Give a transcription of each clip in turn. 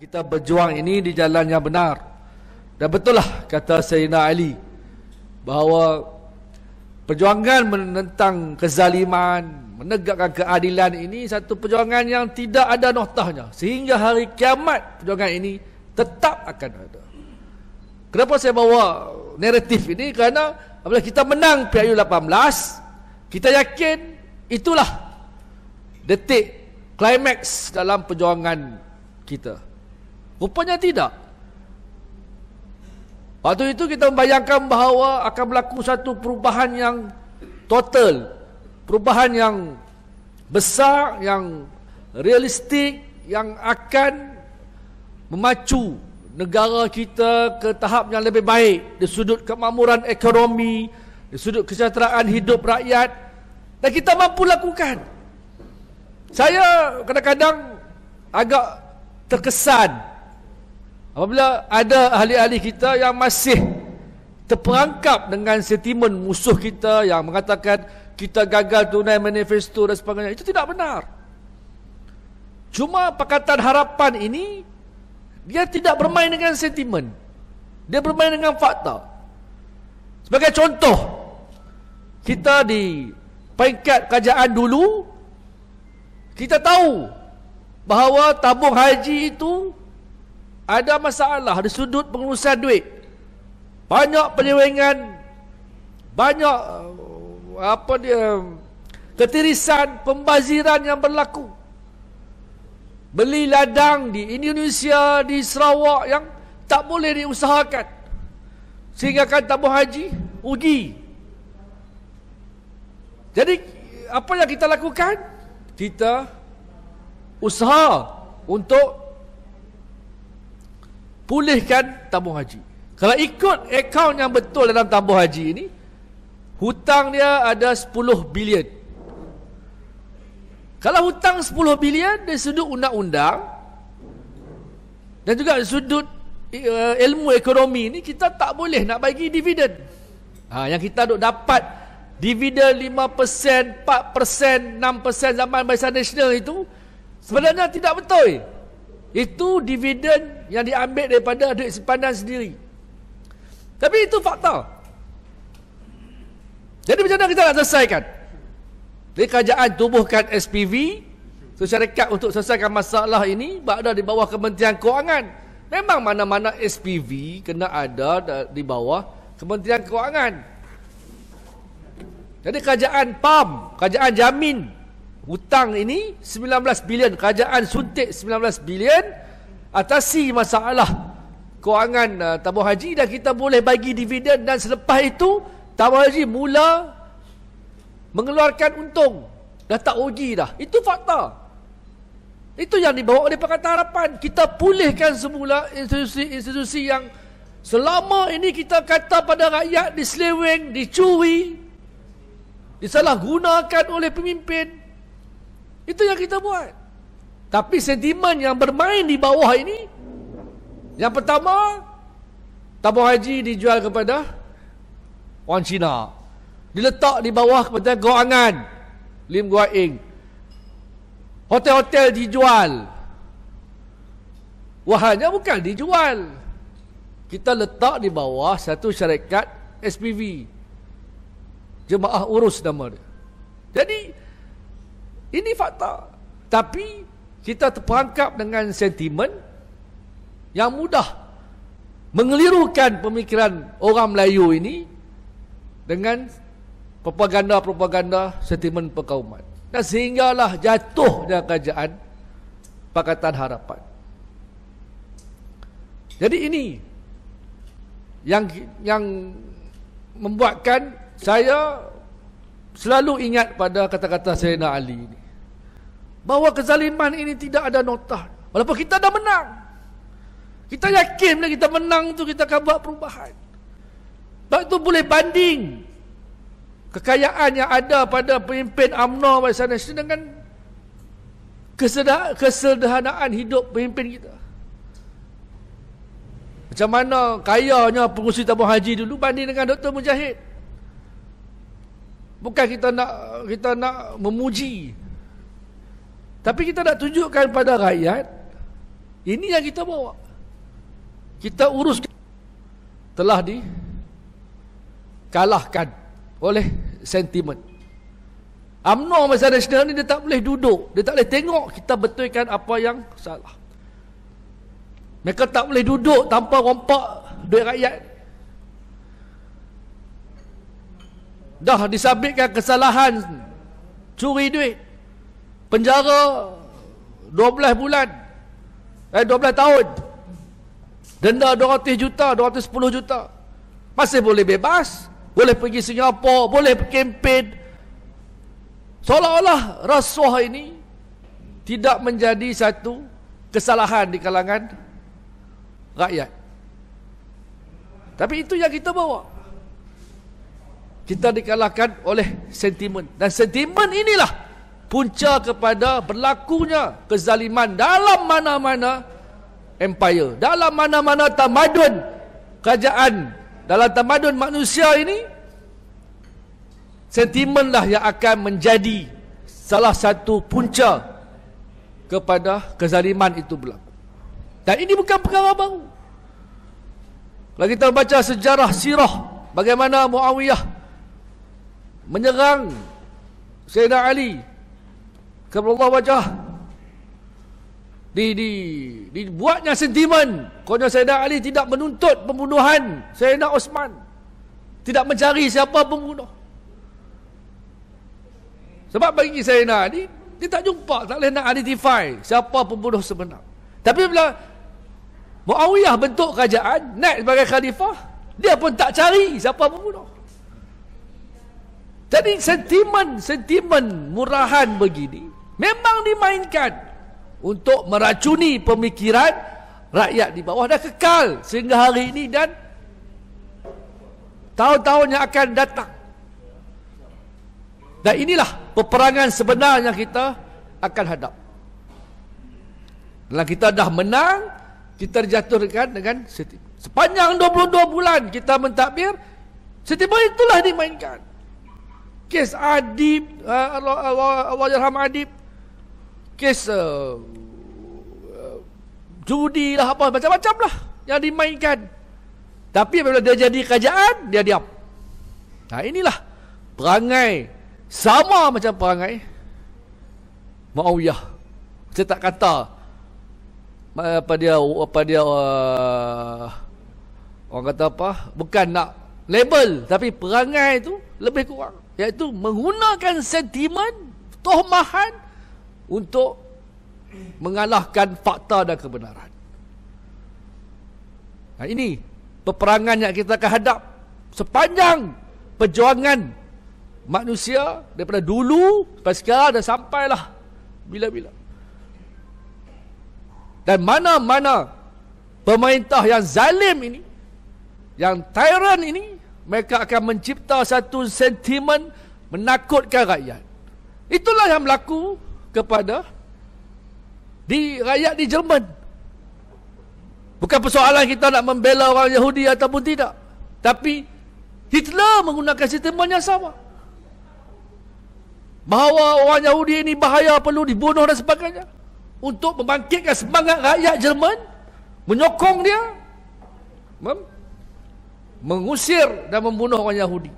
kita berjuang ini di jalan yang benar dan betul lah kata Sayyidina Ali bahawa perjuangan menentang kezaliman menegakkan keadilan ini satu perjuangan yang tidak ada noktahnya sehingga hari kiamat perjuangan ini tetap akan ada kenapa saya bawa naratif ini kerana apabila kita menang PIU 18 kita yakin itulah detik climax dalam perjuangan kita Rupanya tidak. Waktu itu kita membayangkan bahawa akan berlaku satu perubahan yang total. Perubahan yang besar, yang realistik, yang akan memacu negara kita ke tahap yang lebih baik. Di sudut kemakmuran ekonomi, di sudut kesejahteraan hidup rakyat. Dan kita mampu lakukan. Saya kadang-kadang agak terkesan Apabila ada ahli-ahli kita yang masih terperangkap dengan sentimen musuh kita yang mengatakan kita gagal tunai manifesto dan sebagainya. Itu tidak benar. Cuma Pakatan Harapan ini, dia tidak bermain dengan sentimen. Dia bermain dengan fakta. Sebagai contoh, kita di peringkat kerajaan dulu, kita tahu bahawa tabung haji itu ada masalah di sudut pengurusan duit. Banyak penyewengan, banyak uh, apa dia ketirisan pembaziran yang berlaku. Beli ladang di Indonesia, di Sarawak yang tak boleh diusahakan. Sehingga kan tabung haji rugi. Jadi apa yang kita lakukan? Kita usaha untuk pulihkan tabung haji. Kalau ikut akaun yang betul dalam tabung haji ini, hutang dia ada 10 bilion. Kalau hutang 10 bilion dari sudut undang-undang dan juga sudut uh, ilmu ekonomi ini kita tak boleh nak bagi dividen. Ha, yang kita duk dapat dividen 5%, 4%, 6% zaman Malaysia Nasional itu sebenarnya tidak betul. Itu dividen yang diambil daripada duit simpanan sendiri. Tapi itu fakta. Jadi macam mana kita nak selesaikan? Jadi kerajaan tubuhkan SPV, syarikat untuk selesaikan masalah ini berada di bawah Kementerian Keuangan. Memang mana-mana SPV kena ada di bawah Kementerian Keuangan. Jadi kerajaan PAM, kerajaan jamin hutang ini 19 bilion kerajaan suntik 19 bilion atasi masalah kewangan uh, tabung haji dan kita boleh bagi dividen dan selepas itu tabung haji mula mengeluarkan untung dah tak rugi dah itu fakta itu yang dibawa oleh Pakatan Harapan kita pulihkan semula institusi-institusi yang selama ini kita kata pada rakyat diselewing, dicuri disalahgunakan oleh pemimpin itu yang kita buat. Tapi sentimen yang bermain di bawah ini, yang pertama, tabung haji dijual kepada orang Cina. Diletak di bawah kepada Goangan, Lim Goaing. Hotel-hotel dijual. Wahannya bukan dijual. Kita letak di bawah satu syarikat SPV. Jemaah Urus nama dia. Jadi, ini fakta. Tapi kita terperangkap dengan sentimen yang mudah mengelirukan pemikiran orang Melayu ini dengan propaganda-propaganda sentimen perkauman. Dan sehinggalah jatuh dalam kerajaan Pakatan Harapan. Jadi ini yang yang membuatkan saya selalu ingat pada kata-kata Serena Ali ini. Bahawa kezaliman ini tidak ada nota Walaupun kita dah menang Kita yakin bila kita menang tu kita akan buat perubahan Sebab tu boleh banding Kekayaan yang ada pada pemimpin UMNO Malaysia Nasional dengan Kesederhanaan hidup pemimpin kita Macam mana kayanya pengusir tabung haji dulu Banding dengan Dr. Mujahid Bukan kita nak kita nak memuji tapi kita nak tunjukkan pada rakyat ini yang kita bawa. Kita urus telah di kalahkan oleh sentimen UMNO Malaysia Nasional ni dia tak boleh duduk Dia tak boleh tengok kita betulkan apa yang salah Mereka tak boleh duduk tanpa rompak duit rakyat Dah disabitkan kesalahan curi duit penjara 12 bulan eh 12 tahun denda 200 juta 210 juta masih boleh bebas boleh pergi Singapura boleh berkempen seolah-olah rasuah ini tidak menjadi satu kesalahan di kalangan rakyat tapi itu yang kita bawa kita dikalahkan oleh sentimen dan sentimen inilah punca kepada berlakunya kezaliman dalam mana-mana empire dalam mana-mana tamadun kerajaan dalam tamadun manusia ini sentimenlah yang akan menjadi salah satu punca kepada kezaliman itu berlaku dan ini bukan perkara baru kalau kita baca sejarah sirah bagaimana Muawiyah menyerang Sayyidina Ali kepada Allah wajah di di dibuatnya sentimen konon Sayyidina Ali tidak menuntut pembunuhan Sayyidina Osman tidak mencari siapa pembunuh sebab bagi Sayyidina Ali dia tak jumpa tak boleh nak identify siapa pembunuh sebenar tapi bila Muawiyah bentuk kerajaan naik sebagai khalifah dia pun tak cari siapa pembunuh jadi sentimen sentimen murahan begini Memang dimainkan untuk meracuni pemikiran rakyat di bawah dah kekal sehingga hari ini dan tahun-tahun yang akan datang. Dan inilah peperangan sebenarnya kita akan hadap. Kalau kita dah menang, kita dijatuhkan dengan setiap. Sepanjang 22 bulan kita mentadbir, setiap itulah dimainkan. Kes Adib, eh, Allah, Allah, Allah, Allah Adib, kes uh, uh, judi lah apa macam-macam lah yang dimainkan. Tapi apabila dia jadi kerajaan, dia diam. Nah inilah perangai sama macam perangai Muawiyah. Saya tak kata uh, apa dia apa dia uh, orang kata apa? Bukan nak label tapi perangai itu lebih kurang iaitu menggunakan sentimen tohmahan untuk mengalahkan fakta dan kebenaran. Nah, ini peperangan yang kita akan hadap sepanjang perjuangan manusia daripada dulu sampai sekarang dan sampailah bila-bila. Dan mana-mana pemerintah yang zalim ini, yang tyrant ini, mereka akan mencipta satu sentimen menakutkan rakyat. Itulah yang berlaku kepada di rakyat di Jerman. Bukan persoalan kita nak membela orang Yahudi ataupun tidak. Tapi Hitler menggunakan sistem yang sama. Bahawa orang Yahudi ini bahaya perlu dibunuh dan sebagainya. Untuk membangkitkan semangat rakyat Jerman. Menyokong dia. Mem mengusir dan membunuh orang Yahudi.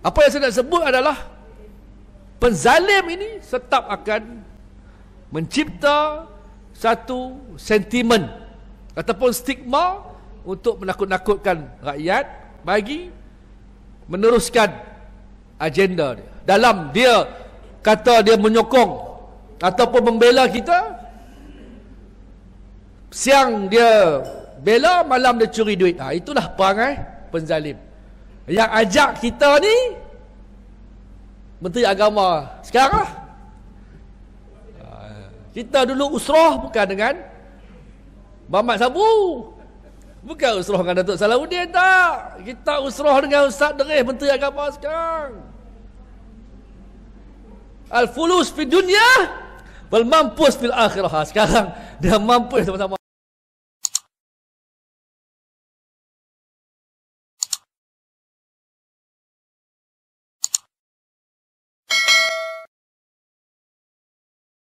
Apa yang saya nak sebut adalah penzalim ini tetap akan mencipta satu sentimen ataupun stigma untuk menakut-nakutkan rakyat bagi meneruskan agenda dia. Dalam dia kata dia menyokong ataupun membela kita, siang dia bela, malam dia curi duit. ah Ha, itulah perangai penzalim. Yang ajak kita ni Menteri Agama sekarang lah. Kita dulu usrah bukan dengan Mamat Sabu. Bukan usrah dengan Datuk Salahuddin tak. Kita usrah dengan Ustaz Derih Menteri Agama sekarang. Al-fulus fi dunia wal fi fil akhirah. Sekarang dia mampus sama-sama.